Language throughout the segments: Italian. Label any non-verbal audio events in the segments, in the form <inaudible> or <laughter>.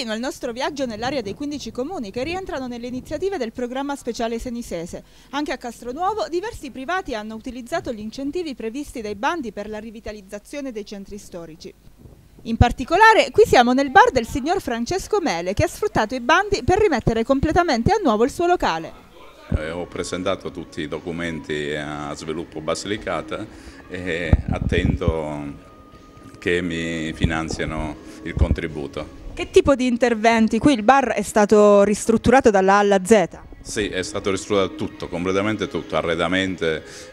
pieno il nostro viaggio nell'area dei 15 comuni che rientrano nelle iniziative del programma speciale senisese. Anche a Castronuovo diversi privati hanno utilizzato gli incentivi previsti dai bandi per la rivitalizzazione dei centri storici. In particolare, qui siamo nel bar del signor Francesco Mele che ha sfruttato i bandi per rimettere completamente a nuovo il suo locale. Eh, ho presentato tutti i documenti a Sviluppo Basilicata e attendo che mi finanziano il contributo. Che tipo di interventi? Qui il bar è stato ristrutturato dalla A alla Z. Sì, è stato ristrutturato tutto, completamente tutto, arredamenti,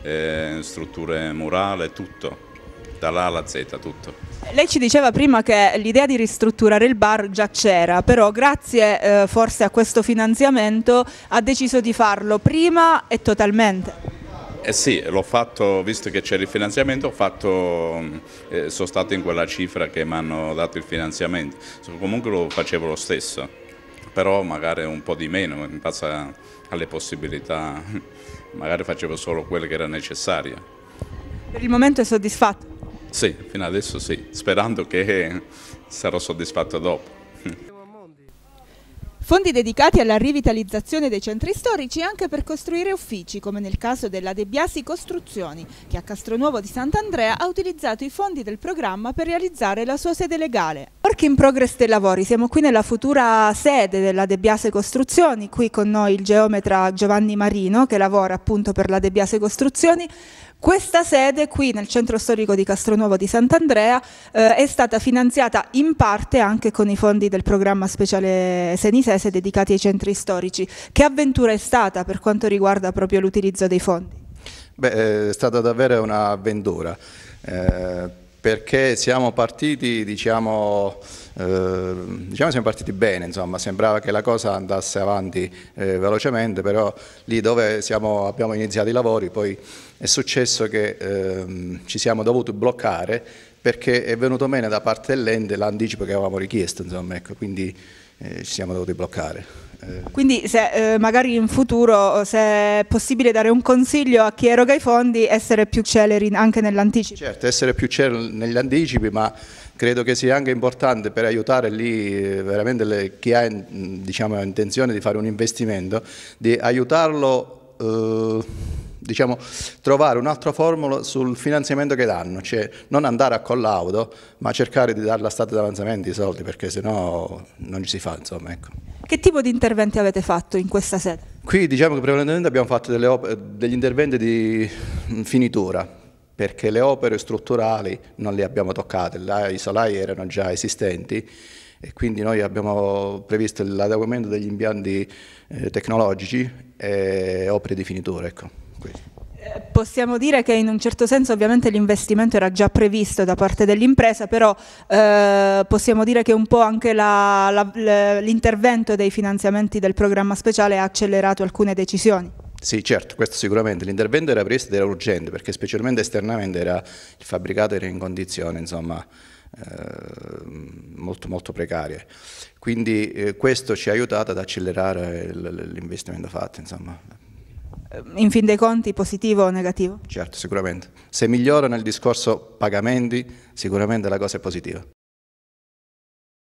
eh, strutture murale, tutto, dalla A alla Z, tutto. Lei ci diceva prima che l'idea di ristrutturare il bar già c'era, però grazie eh, forse a questo finanziamento ha deciso di farlo prima e totalmente. Eh sì, l'ho fatto, visto che c'è il finanziamento, fatto, mm, eh, sono stato in quella cifra che mi hanno dato il finanziamento, comunque lo facevo lo stesso, però magari un po' di meno in base alle possibilità, <laughs> magari facevo solo quello che era necessario. Per il momento è soddisfatto? Sì, fino adesso sì, sperando che sarò soddisfatto dopo. Fondi dedicati alla rivitalizzazione dei centri storici e anche per costruire uffici, come nel caso della De Biasi Costruzioni, che a Castronuovo di Sant'Andrea ha utilizzato i fondi del programma per realizzare la sua sede legale. Work in progress dei lavori, siamo qui nella futura sede della De Biase Costruzioni, qui con noi il geometra Giovanni Marino che lavora appunto per la De Biase Costruzioni. Questa sede qui nel centro storico di Castronuovo di Sant'Andrea eh, è stata finanziata in parte anche con i fondi del programma speciale Senisese dedicati ai centri storici. Che avventura è stata per quanto riguarda proprio l'utilizzo dei fondi? Beh, è stata davvero un'avventura. Eh perché siamo partiti, diciamo, eh, diciamo siamo partiti bene, insomma, sembrava che la cosa andasse avanti eh, velocemente, però lì dove siamo, abbiamo iniziato i lavori poi è successo che eh, ci siamo dovuti bloccare perché è venuto meno da parte dell'ente l'anticipo che avevamo richiesto, insomma, ecco, quindi eh, ci siamo dovuti bloccare. Eh. Quindi se, eh, magari in futuro, se è possibile dare un consiglio a chi eroga i fondi, essere più celeri anche nell'anticipo. Certo, essere più celeri negli anticipi, ma credo che sia anche importante per aiutare lì eh, veramente le, chi ha diciamo, intenzione di fare un investimento, di aiutarlo... Eh, diciamo, trovare un'altra formula sul finanziamento che danno, cioè non andare a collaudo, ma cercare di dare la stata d'avanzamento i soldi, perché sennò non ci si fa, insomma, ecco. Che tipo di interventi avete fatto in questa sede? Qui diciamo che prevalentemente abbiamo fatto degli interventi di finitura, perché le opere strutturali non le abbiamo toccate, là, i solai erano già esistenti e quindi noi abbiamo previsto l'adeguamento degli impianti eh, tecnologici e opere di finitura. Ecco, possiamo dire che in un certo senso ovviamente l'investimento era già previsto da parte dell'impresa, però eh, possiamo dire che un po' anche l'intervento dei finanziamenti del programma speciale ha accelerato alcune decisioni. Sì, certo, questo sicuramente. L'intervento era previsto ed era urgente perché specialmente esternamente era, il fabbricato era in condizioni insomma, eh, molto, molto precarie. Quindi eh, questo ci ha aiutato ad accelerare l'investimento fatto. Insomma. Eh, in fin dei conti positivo o negativo? Certo, sicuramente. Se migliorano il discorso pagamenti, sicuramente la cosa è positiva.